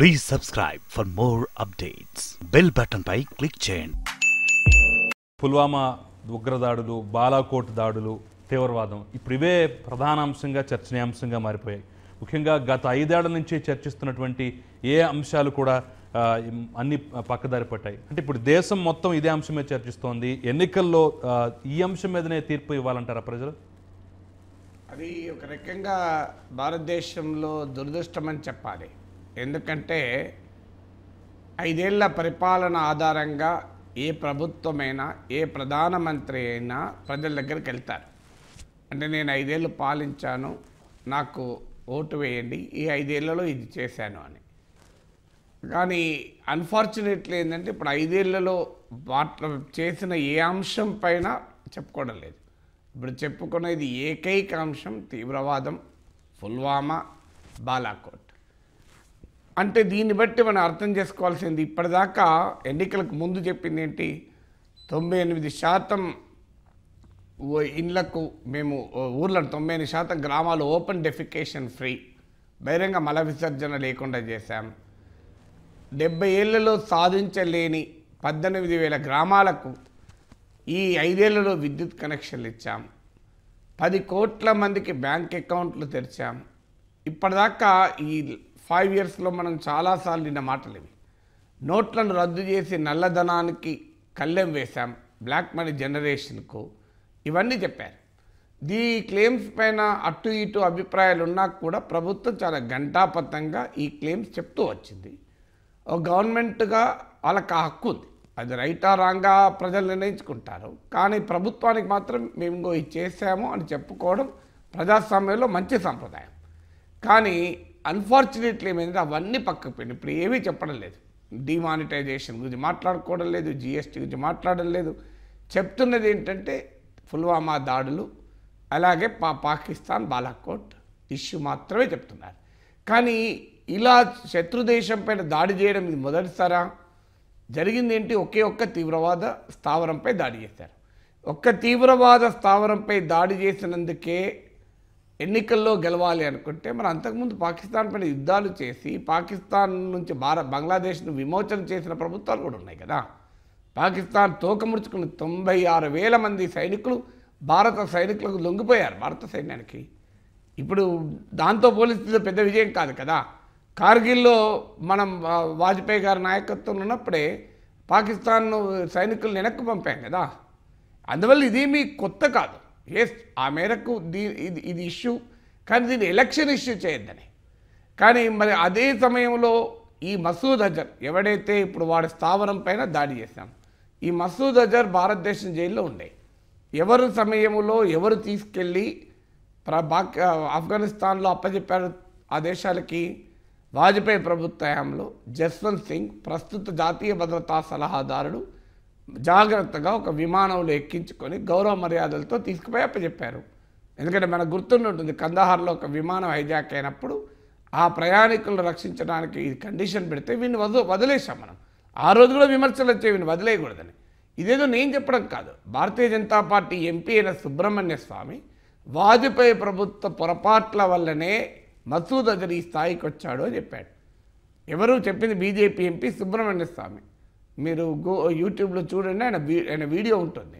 please subscribe for more updates bell button పై click చేయండి పుల్వామా ఉగ్రదాడులు బాలాకోట్ దాడులు తీవ్రవాదం ఇప్పుడు ఇవే ప్రధానాంశంగా చర్చనీయాంశంగా మారిపోయాయి ముఖ్యంగా గత ఐదేళ్ల నుంచి చర్చిస్తున్నటువంటి ఏ అంశాలు కూడా అన్ని పక్కదారి పట్టాయి అంటే ఇప్పుడు దేశం మొత్తం ఇదే అంశం మీద చర్చిస్తోంది ఎన్నికల్లో ఈ అంశం మీదనే తీర్పు ఇవ్వాలంటారా ప్రజలు అది ఒక రకంగా భారతదేశంలో దురదృష్టమని చెప్పాలి ఎందుకంటే ఐదేళ్ల పరిపాలన ఆధారంగా ఏ ప్రభుత్వమైనా ఏ ప్రధానమంత్రి అయినా ప్రజల దగ్గరికి వెళ్తారు అంటే నేను ఐదేళ్ళు పాలించాను నాకు ఓటు వేయండి ఈ ఐదేళ్లలో ఇది చేశాను అని కానీ అన్ఫార్చునేట్లీ ఏంటంటే ఇప్పుడు ఐదేళ్లలో వాటి చేసిన ఏ అంశం పైన చెప్పుకోవడం లేదు ఇప్పుడు చెప్పుకునేది ఏకైక అంశం తీవ్రవాదం పుల్వామా బాలాకోట్ అంటే దీన్ని బట్టి మనం అర్థం చేసుకోవాల్సింది ఇప్పటిదాకా ఎన్నికలకు ముందు చెప్పింది ఏంటి తొంభై ఎనిమిది శాతం ఇండ్లకు మేము ఊర్లను తొంభై ఎనిమిది శాతం గ్రామాలు ఓపెన్ డెఫికేషన్ ఫ్రీ బహిరంగ మల విసర్జన లేకుండా చేశాం డెబ్బై ఏళ్ళలో సాధించలేని పద్దెనిమిది వేల గ్రామాలకు ఈ ఐదేళ్లలో విద్యుత్ కనెక్షన్లు ఇచ్చాం పది కోట్ల మందికి బ్యాంక్ అకౌంట్లు తెరిచాం ఇప్పటిదాకా ఈ ఫైవ్ ఇయర్స్లో మనం చాలాసార్లు నిన్న మాటలు ఇవి నోట్లను రద్దు చేసి నల్లధనానికి కళ్ళెం వేశాం బ్లాక్ మనీ జనరేషన్కు ఇవన్నీ చెప్పారు దీ క్లెయిమ్స్ పైన అటు ఇటు అభిప్రాయాలు ఉన్నా కూడా ప్రభుత్వం చాలా ఘంటాపథంగా ఈ క్లెయిమ్స్ చెప్తూ వచ్చింది గవర్నమెంట్గా వాళ్ళకి ఆ హక్కు ఉంది అది రైటా రాంగా ప్రజలు నిర్ణయించుకుంటారు కానీ ప్రభుత్వానికి మాత్రం మేము ఇది చేసాము అని చెప్పుకోవడం ప్రజాస్వామ్యంలో మంచి సంప్రదాయం కానీ అన్ఫార్చునేట్లీ ఏమైంది అవన్నీ పక్కకు పెట్టి ఇప్పుడు ఏమీ చెప్పడం లేదు డిమానిటైజేషన్ గురించి మాట్లాడుకోవడం లేదు జిఎస్టీ గురించి మాట్లాడడం లేదు చెప్తున్నది ఏంటంటే పుల్వామా దాడులు అలాగే పా పాకిస్తాన్ బాలాకోట్ ఇష్యూ మాత్రమే చెప్తున్నారు కానీ ఇలా శత్రుదేశం పైన దాడి చేయడం ఇది మొదటిసారా జరిగింది ఏంటి ఒకే ఒక్క తీవ్రవాద స్థావరంపై దాడి చేశారు ఒక్క తీవ్రవాద స్థావరంపై దాడి చేసినందుకే ఎన్నికల్లో గెలవాలి అనుకుంటే మనం అంతకుముందు పాకిస్తాన్ పైన యుద్ధాలు చేసి పాకిస్తాన్ నుంచి భారత్ బంగ్లాదేశ్ను విమోచన చేసిన ప్రభుత్వాలు కూడా ఉన్నాయి కదా పాకిస్తాన్ తోకముడుచుకున్న తొంభై ఆరు వేల మంది సైనికులు భారత సైనికులకు లొంగిపోయారు భారత సైన్యానికి ఇప్పుడు దాంతో పోలిస్తే పెద్ద విజయం కాదు కదా కార్గిల్లో మనం వాజ్పేయి గారి నాయకత్వంలో ఉన్నప్పుడే పాకిస్తాన్ సైనికులు వెనక్కి పంపాం కదా అందువల్ల ఇది మీ కొత్త కాదు ఎస్ ఆ మేరకు దీ ఇది ఇది ఇష్యూ కానీ దీన్ని ఎలక్షన్ ఇష్యూ చేయొద్దని కానీ మరి అదే సమయంలో ఈ మసూద్ అజర్ ఎవడైతే ఇప్పుడు వాడి స్థావరం పైన దాడి చేశాం ఈ మసూద్ అజర్ భారతదేశం జైల్లో ఉండే ఎవరు సమయంలో ఎవరు తీసుకెళ్ళి ఆఫ్ఘనిస్తాన్లో అప్పచెప్పారు ఆ దేశాలకి వాజ్పేయి ప్రభుత్వ హయాంలో జస్వంత్ సింగ్ ప్రస్తుత జాతీయ భద్రతా సలహాదారుడు జాగ్రత్తగా ఒక విమానంలో ఎక్కించుకొని గౌరవ మర్యాదలతో తీసుకుపోయి అప్పచెప్పారు ఎందుకంటే మనకు ఉంటుంది కందహార్లో ఒక విమానం హైజాక్ అయినప్పుడు ఆ ప్రయాణికులను రక్షించడానికి ఇది కండిషన్ పెడితే వీళ్ళని వదు వదిలేసాం మనం ఆ రోజు కూడా విమర్శలు వచ్చే వీళ్ళని వదిలేయకూడదని ఇదేదో నేను చెప్పడం కాదు భారతీయ జనతా పార్టీ ఎంపీ అయిన సుబ్రహ్మణ్య స్వామి వాజ్పేయి ప్రభుత్వ పొరపాట్ల వల్లనే మసూద్ అజర్ ఈ స్థాయికి వచ్చాడు అని చెప్పాడు ఎవరు చెప్పింది బీజేపీ ఎంపీ సుబ్రహ్మణ్య స్వామి మీరు గో యూట్యూబ్లో చూడండి ఆయన ఆయన వీడియో ఉంటుంది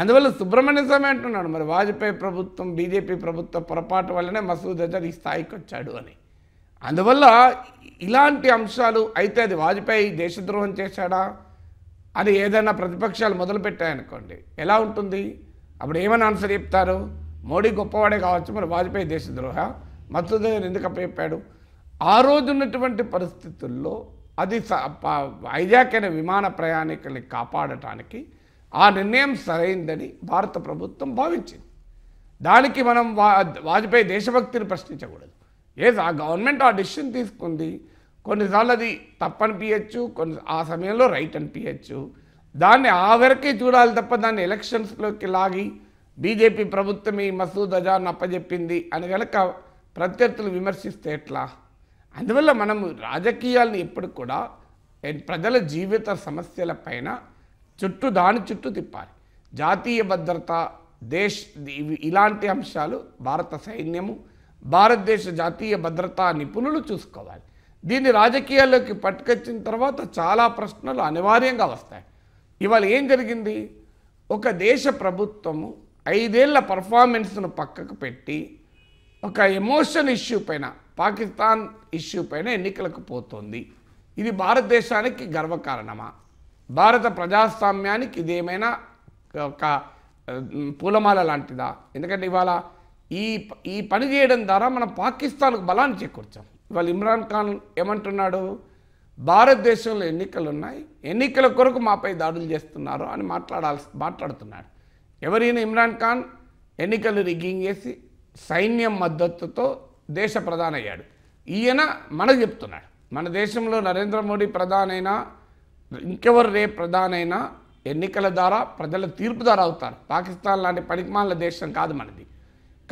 అందువల్ల సుబ్రహ్మణ్య స్వామి అంటున్నాడు మరి వాజ్పేయి ప్రభుత్వం బీజేపీ ప్రభుత్వ పొరపాటు వల్లనే మసూద్ అజర్ ఈ స్థాయికి వచ్చాడు అని అందువల్ల ఇలాంటి అంశాలు అయితే అది వాజ్పేయి దేశద్రోహం చేశాడా అని ఏదైనా ప్రతిపక్షాలు మొదలుపెట్టాయనుకోండి ఎలా ఉంటుంది అప్పుడు ఏమని ఆన్సర్ చెప్తారు మోడీ గొప్పవాడే కావచ్చు మరి వాజ్పేయి దేశద్రోహ మసూద్ అజర్ ఎందుకు చెప్పాడు ఆ రోజు ఉన్నటువంటి పరిస్థితుల్లో అది ఐజాకైన విమాన ప్రయాణికుల్ని కాపాడటానికి ఆ నిర్ణయం సరైందని భారత ప్రభుత్వం భావించింది దానికి మనం వా వాజ్పేయి దేశభక్తిని ప్రశ్నించకూడదు ఏ ఆ గవర్నమెంట్ ఆ డిసిషన్ తీసుకుంది కొన్నిసార్లు అది తప్పనిపించచ్చు కొన్ని ఆ సమయంలో రైట్ అనిపించచ్చు దాన్ని ఆ వరకే చూడాలి తప్ప దాన్ని ఎలక్షన్స్లోకి లాగి బీజేపీ ప్రభుత్వం ఈ మసూద్ అజాన్ అప్పజెప్పింది అని కనుక ప్రత్యర్థులు విమర్శిస్తే ఎట్లా అందువల్ల మనము రాజకీయాలను ఎప్పుడు కూడా ప్రజల జీవిత సమస్యల పైన చుట్టూ దాని చుట్టూ తిప్పాలి జాతీయ భద్రత దేశ్ ఇలాంటి అంశాలు భారత సైన్యము భారతదేశ జాతీయ భద్రతా నిపుణులు చూసుకోవాలి దీన్ని రాజకీయాల్లోకి పట్టుకొచ్చిన తర్వాత చాలా ప్రశ్నలు అనివార్యంగా వస్తాయి ఇవాళ ఏం జరిగింది ఒక దేశ ప్రభుత్వము ఐదేళ్ల పర్ఫార్మెన్స్ను పక్కకు పెట్టి ఒక ఎమోషన్ ఇష్యూ పైన పాకిస్తాన్ ఇష్యూ పైన ఎన్నికలకు పోతోంది ఇది భారతదేశానికి గర్వకారణమా భారత ప్రజాస్వామ్యానికి ఇదేమైనా ఒక పూలమాల లాంటిదా ఎందుకంటే ఇవాళ ఈ ఈ పని చేయడం ద్వారా మనం పాకిస్తాన్కు బలాన్ని చేకూర్చాం ఇవాళ ఇమ్రాన్ ఖాన్ ఏమంటున్నాడు భారతదేశంలో ఎన్నికలు ఉన్నాయి ఎన్నికల కొరకు మాపై దాడులు చేస్తున్నారు అని మాట్లాడాల్సి మాట్లాడుతున్నాడు ఎవరైనా ఇమ్రాన్ ఖాన్ ఎన్నికలు రిగ్గింగ్ చేసి సైన్యం మద్దతుతో దేశ ప్రధానయ్యాడు ఈయన మనకు చెప్తున్నాడు మన దేశంలో నరేంద్ర మోడీ ప్రధానైనా ఇంకెవరు రే ప్రధానైనా ఎన్నికల ద్వారా ప్రజల తీర్పు ద్వారా అవుతారు పాకిస్తాన్ లాంటి పనికిమాల దేశం కాదు మనది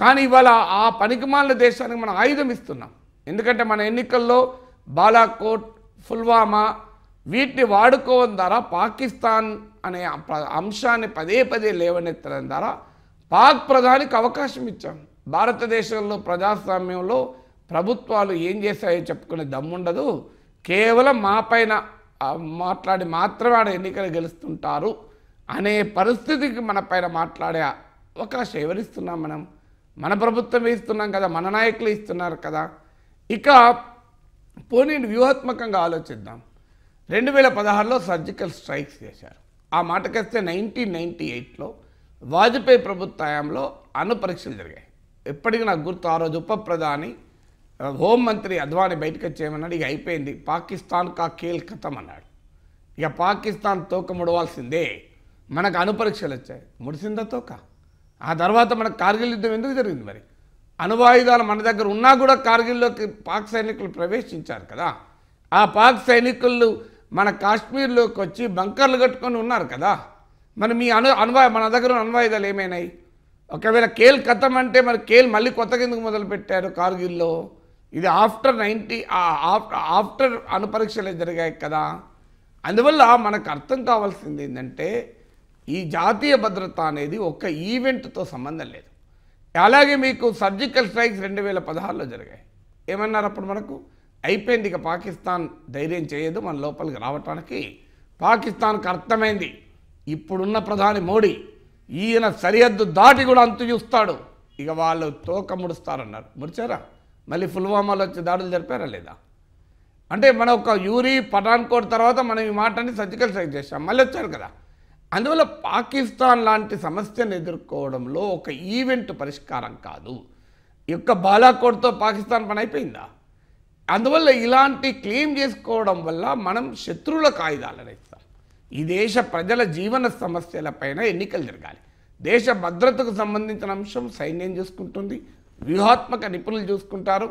కానీ ఇవాళ ఆ పనికిమాల దేశానికి మనం ఆయుధం ఇస్తున్నాం ఎందుకంటే మన ఎన్నికల్లో బాలాకోట్ పుల్వామా వీటిని వాడుకోవడం ద్వారా పాకిస్తాన్ అనే అంశాన్ని పదే పదే లేవనెత్తడం ద్వారా పాక్ ప్రధానికి అవకాశం ఇచ్చాం భారతదేశంలో ప్రజాస్వామ్యంలో ప్రభుత్వాలు ఏం చేశాయో చెప్పుకునే దమ్ముండదు కేవలం మా పైన మాట్లాడి మాత్రమే ఆడ ఎన్నికలు గెలుస్తుంటారు అనే పరిస్థితికి మన పైన మాట్లాడే అవకాశం ఎవరిస్తున్నాం మనం మన ప్రభుత్వం ఇస్తున్నాం కదా మన నాయకులు ఇస్తున్నారు కదా ఇక పోనీ వ్యూహాత్మకంగా ఆలోచిద్దాం రెండు వేల పదహారులో సర్జికల్ స్ట్రైక్స్ చేశారు ఆ మాటకొస్తే నైన్టీన్ నైంటీ ఎయిట్లో వాజ్పేయి ప్రభుత్వ హయాంలో అణు పరీక్షలు జరిగాయి ఎప్పటికీ నాకు గుర్తు ఆ రోజు ఉప ప్రధాని హోంమంత్రి అద్వాని బయటకు వచ్చేయమన్నాడు ఇక అయిపోయింది పాకిస్తాన్ కా కేల్ కథం అన్నాడు ఇక పాకిస్తాన్ తోక ముడవాల్సిందే మనకు అనుపరీక్షలు వచ్చాయి ముడిసిందా తోక ఆ తర్వాత మనకు కార్గిల్ యుద్ధం ఎందుకు జరిగింది మరి అణువాయుధాలు మన దగ్గర ఉన్నా కూడా కార్గిల్లోకి పాక్ సైనికులు ప్రవేశించారు కదా ఆ పాక్ సైనికులు మన కాశ్మీర్లోకి వచ్చి బంకర్లు కట్టుకొని ఉన్నారు కదా మరి మీ అను అణ్వాయు మన దగ్గర అనువాయుధాలు ఏమైనాయి ఒకవేళ కేల్ కథం అంటే మరి కేల్ మళ్ళీ కొత్తగా ఎందుకు మొదలుపెట్టారు కార్గిల్లో ఇది ఆఫ్టర్ నైంటీ ఆఫ్టర్ అణుపరీక్షలు జరిగాయి కదా అందువల్ల మనకు అర్థం కావాల్సింది ఏంటంటే ఈ జాతీయ భద్రత అనేది ఒక్క ఈవెంట్తో సంబంధం లేదు అలాగే మీకు సర్జికల్ స్ట్రైక్స్ రెండు వేల పదహారులో జరిగాయి ఏమన్నారు అప్పుడు మనకు అయిపోయింది ఇక పాకిస్తాన్ ధైర్యం చేయదు మన లోపలికి రావటానికి పాకిస్తాన్కు అర్థమైంది ఇప్పుడున్న ప్రధాని మోడీ ఈయన సరిహద్దు దాటి కూడా అంతు చూస్తాడు ఇక వాళ్ళు తోక ముడుస్తారన్నారు ముడిచారా మళ్ళీ పుల్వామాలో వచ్చి దాడులు జరిపారా లేదా అంటే మన ఒక యూరి పఠాన్కోట్ తర్వాత మనం ఈ మాటని సర్జికల్ స్ట్రైక్ చేసాం మళ్ళీ వచ్చారు కదా అందువల్ల పాకిస్తాన్ లాంటి సమస్యను ఎదుర్కోవడంలో ఒక ఈవెంట్ పరిష్కారం కాదు ఈ యొక్క బాలాకోట్తో పాకిస్తాన్ పని అయిపోయిందా అందువల్ల ఇలాంటి క్లెయిమ్ చేసుకోవడం వల్ల మనం శత్రువుల కాయిదాలనే ఈ దేశ ప్రజల జీవన సమస్యలపైన ఎన్నికలు జరగాలి దేశ భద్రతకు సంబంధించిన అంశం సైన్యం చూసుకుంటుంది వ్యూహాత్మక నిపుణులు చూసుకుంటారు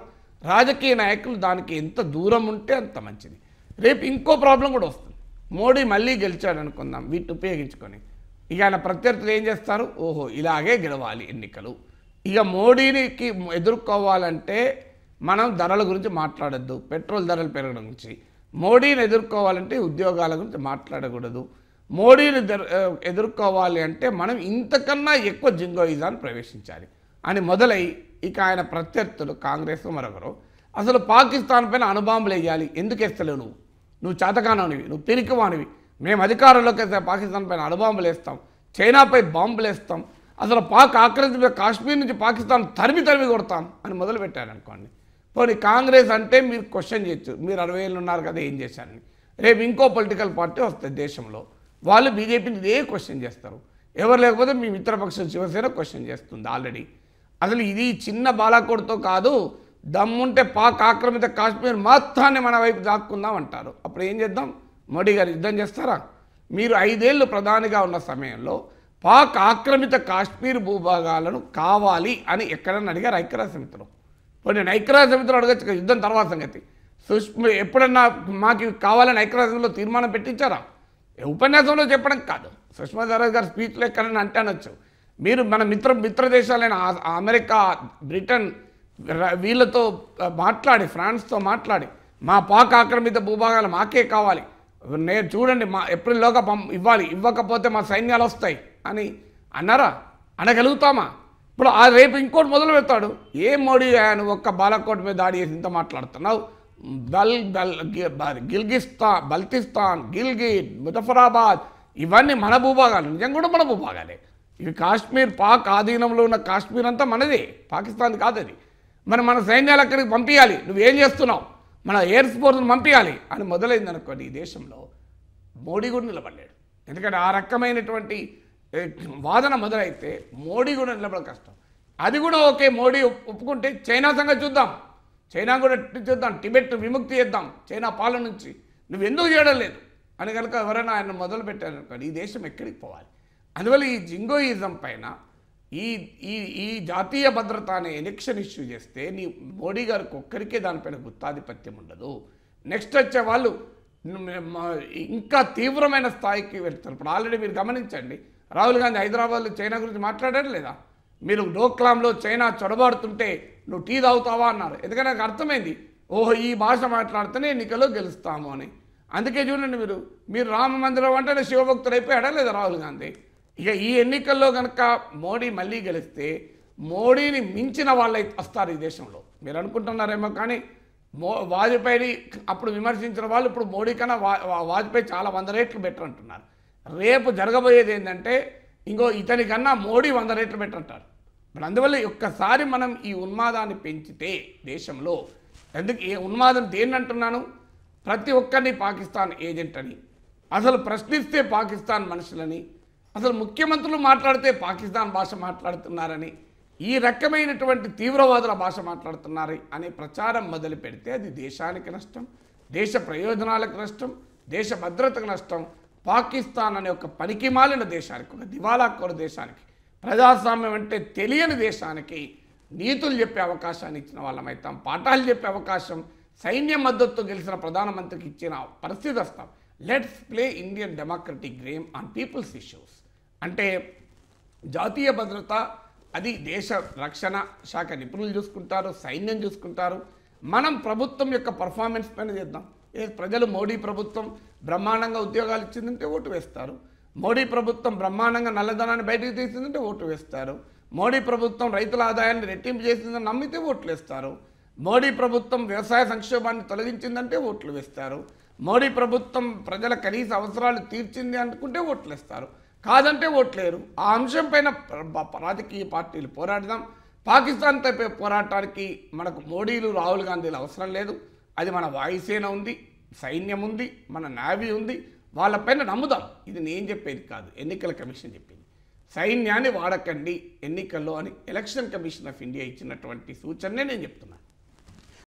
రాజకీయ నాయకులు దానికి ఎంత దూరం ఉంటే అంత మంచిది రేపు ఇంకో ప్రాబ్లం కూడా వస్తుంది మోడీ మళ్ళీ గెలిచాడు అనుకుందాం వీటిని ఉపయోగించుకొని ఇక ఆయన ప్రత్యర్థులు ఏం చేస్తారు ఓహో ఇలాగే గెలవాలి ఎన్నికలు ఇక మోడీనికి ఎదుర్కోవాలంటే మనం ధరల గురించి మాట్లాడద్దు పెట్రోల్ ధరలు పెరగడం గురించి మోడీని ఎదుర్కోవాలంటే ఉద్యోగాల గురించి మాట్లాడకూడదు మోడీని ఎదుర్కోవాలి అంటే మనం ఇంతకన్నా ఎక్కువ జింగోయిజాన్ని ప్రవేశించాలి అని మొదలై ఇక ఆయన ప్రత్యర్థులు కాంగ్రెస్ మరొకరు అసలు పాకిస్తాన్ పైన అనుబాంబులు వేయాలి ఎందుకు వేస్తలేవు నువ్వు నువ్వు చేతకానవనివి నువ్వు పిరికివానివి మేము అధికారంలోకి వేస్తే పాకిస్తాన్ పైన అనుబాంబులు వేస్తాం చైనాపై బాంబులు వేస్తాం అసలు పాక్ ఆక్రమించి కాశ్మీర్ నుంచి పాకిస్తాన్ తరిమి తరిమి కొడతాం అని మొదలుపెట్టారనుకోండి పోనీ కాంగ్రెస్ అంటే మీరు క్వశ్చన్ చేయొచ్చు మీరు అరవై ఏళ్ళు ఉన్నారు కదా ఏం చేశారని రేపు ఇంకో పొలిటికల్ పార్టీ వస్తుంది దేశంలో వాళ్ళు బీజేపీని ఇదే క్వశ్చన్ చేస్తారు ఎవరు లేకపోతే మీ మిత్రపక్షం శివసేన క్వశ్చన్ చేస్తుంది ఆల్రెడీ అసలు ఇది చిన్న బాలాకోడ్తో కాదు దమ్ముంటే పాక్ ఆక్రమిత కాశ్మీర్ మాత్రాన్ని మన వైపు దాక్కుందాం అంటారు అప్పుడు ఏం చేద్దాం మోడీ గారు యుద్ధం చేస్తారా మీరు ఐదేళ్ళు ప్రధానిగా ఉన్న సమయంలో పాక్ ఆక్రమిత కాశ్మీర్ భూభాగాలను కావాలి అని ఎక్కడన్నా అడిగారు ఐక్యరాజ్య సమితిలో పోనీ ఐక్యరాజ్య సమితిలో అడగచ్చు యుద్ధం తర్వాత సంగతి సుష్మ ఎప్పుడన్నా మాకు కావాలని ఐక్యరాజ్య సమితిలో తీర్మానం పెట్టించారా ఉపన్యాసంలో చెప్పడం కాదు సుష్మా స్వరాజ్ లెక్క స్పీచ్లో అంటే అనొచ్చు మీరు మన మిత్ర మిత్ర దేశాలైన అమెరికా బ్రిటన్ వీళ్ళతో మాట్లాడి ఫ్రాన్స్తో మాట్లాడి మా పాక ఆక్రమిత భూభాగాలు మాకే కావాలి నేను చూడండి మా ఏప్రిల్లోగా పంప్ ఇవ్వాలి ఇవ్వకపోతే మా సైన్యాలు వస్తాయి అని అన్నారా అనగలుగుతామా ఇప్పుడు ఆ రేపు ఇంకోటి మొదలు పెడతాడు ఏ మోడీ ఆయన ఒక్క బాలకోట్ మీద దాడి చేసి ఇంత మాట్లాడుతున్నావు బల్ బల్ గిల్గిస్తాన్ బల్తిస్తాన్ గిల్గిట్ ముజఫరాబాద్ ఇవన్నీ మన భూభాగాలు నిజంగా కూడా మన భూభాగాలే ఇవి కాశ్మీర్ పాక్ ఆధీనంలో ఉన్న కాశ్మీర్ అంతా మనది పాకిస్తాన్ కాదు అది మరి మన సైన్యాలు అక్కడికి పంపించాలి నువ్వేం చేస్తున్నావు మన ఎయిర్ ఫోర్స్ను పంపించాలి అని మొదలైందనుకోండి ఈ దేశంలో మోడీ కూడా నిలబడలేడు ఎందుకంటే ఆ రకమైనటువంటి వాదన మొదలైతే మోడీ కూడా నిలబడ కష్టం అది కూడా ఓకే మోడీ ఒప్పుకుంటే చైనా సంగతి చూద్దాం చైనా కూడా చూద్దాం టిబెట్ విముక్తి చేద్దాం చైనా పాలన నుంచి నువ్వు ఎందుకు చేయడం లేదు అని కనుక ఎవరైనా ఆయన మొదలు కానీ ఈ దేశం ఎక్కడికి పోవాలి అందువల్ల ఈ జింగోయిజం పైన ఈ ఈ ఈ జాతీయ భద్రత అనే ఎలక్షన్ ఇష్యూ చేస్తే నీ మోడీ గారికి ఒక్కరికే దానిపైన గుత్తాధిపత్యం ఉండదు నెక్స్ట్ వచ్చే వాళ్ళు ఇంకా తీవ్రమైన స్థాయికి వెళ్తారు ఇప్పుడు ఆల్రెడీ మీరు గమనించండి రాహుల్ గాంధీ హైదరాబాద్లో చైనా గురించి మాట్లాడారు లేదా మీరు డోక్లాంలో చైనా చొరబడుతుంటే నువ్వు టీ తాగుతావా అన్నారు ఎందుకంటే నాకు అర్థమైంది ఓహో ఈ భాష మాట్లాడితేనే ఎన్నికల్లో గెలుస్తాము అని అందుకే చూడండి మీరు మీరు రామ మందిరం అంటే శివభక్తులు అయిపోయాడా లేదా రాహుల్ గాంధీ ఇక ఈ ఎన్నికల్లో కనుక మోడీ మళ్ళీ గెలిస్తే మోడీని మించిన వాళ్ళు వస్తారు ఈ దేశంలో మీరు అనుకుంటున్నారేమో కానీ మో వాజ్పేయిని అప్పుడు విమర్శించిన వాళ్ళు ఇప్పుడు మోడీ కన్నా వా వాజ్పేయి చాలా వంద రేట్లు బెటర్ అంటున్నారు రేపు జరగబోయేది ఏంటంటే ఇంకో ఇతనికన్నా మోడీ వంద రేట్లు పెట్టంటారు ఇప్పుడు అందువల్ల ఒక్కసారి మనం ఈ ఉన్మాదాన్ని పెంచితే దేశంలో ఎందుకు ఏ ఉన్మాదం దేన్ని అంటున్నాను ప్రతి ఒక్కరిని పాకిస్తాన్ ఏజెంట్ అని అసలు ప్రశ్నిస్తే పాకిస్తాన్ మనుషులని అసలు ముఖ్యమంత్రులు మాట్లాడితే పాకిస్తాన్ భాష మాట్లాడుతున్నారని ఈ రకమైనటువంటి తీవ్రవాదుల భాష మాట్లాడుతున్నారని అనే ప్రచారం మొదలు పెడితే అది దేశానికి నష్టం దేశ ప్రయోజనాలకు నష్టం దేశ భద్రతకు నష్టం పాకిస్తాన్ అనే ఒక పనికిమాలిన దేశానికి ఒక దివాలా కోరు దేశానికి ప్రజాస్వామ్యం అంటే తెలియని దేశానికి నీతులు చెప్పే అవకాశాన్ని ఇచ్చిన వాళ్ళమైతాం పాఠాలు చెప్పే అవకాశం సైన్య మద్దతుతో గెలిచిన ప్రధానమంత్రికి ఇచ్చిన పరిస్థితి వస్తాం let's play Indian democratic game on people's issues అంటే జాతీయ భద్రత అది దేశ రక్షణ శాఖ నిపుణులు చూసుకుంటారు సైన్యం చూసుకుంటారు మనం ప్రభుత్వం యొక్క పర్ఫార్మెన్స్ పైన చేద్దాం ప్రజలు మోడీ ప్రభుత్వం బ్రహ్మాండంగా ఉద్యోగాలు ఇచ్చిందంటే ఓటు వేస్తారు మోడీ ప్రభుత్వం బ్రహ్మాండంగా నల్లధనాన్ని బయటకు తీసిందంటే ఓటు వేస్తారు మోడీ ప్రభుత్వం రైతుల ఆదాయాన్ని రెట్టింపు చేసిందని నమ్మితే ఓట్లు వేస్తారు మోడీ ప్రభుత్వం వ్యవసాయ సంక్షోభాన్ని తొలగించిందంటే ఓట్లు వేస్తారు మోడీ ప్రభుత్వం ప్రజల కనీస అవసరాలు తీర్చింది అనుకుంటే ఓట్లు వేస్తారు కాదంటే ఓట్లేరు ఆ అంశం పైన రాజకీయ పార్టీలు పోరాడదాం పాకిస్తాన్తో పోరాటానికి మనకు మోడీలు రాహుల్ గాంధీలు అవసరం లేదు అది మన వాయుసేన ఉంది సైన్యం ఉంది మన నావీ ఉంది వాళ్ళపైన నమ్ముదాం ఇది నేను చెప్పేది కాదు ఎన్నికల కమిషన్ చెప్పింది సైన్యాన్ని వాడకండి ఎన్నికల్లో అని ఎలక్షన్ కమిషన్ ఆఫ్ ఇండియా ఇచ్చినటువంటి సూచననే నేను చెప్తున్నాను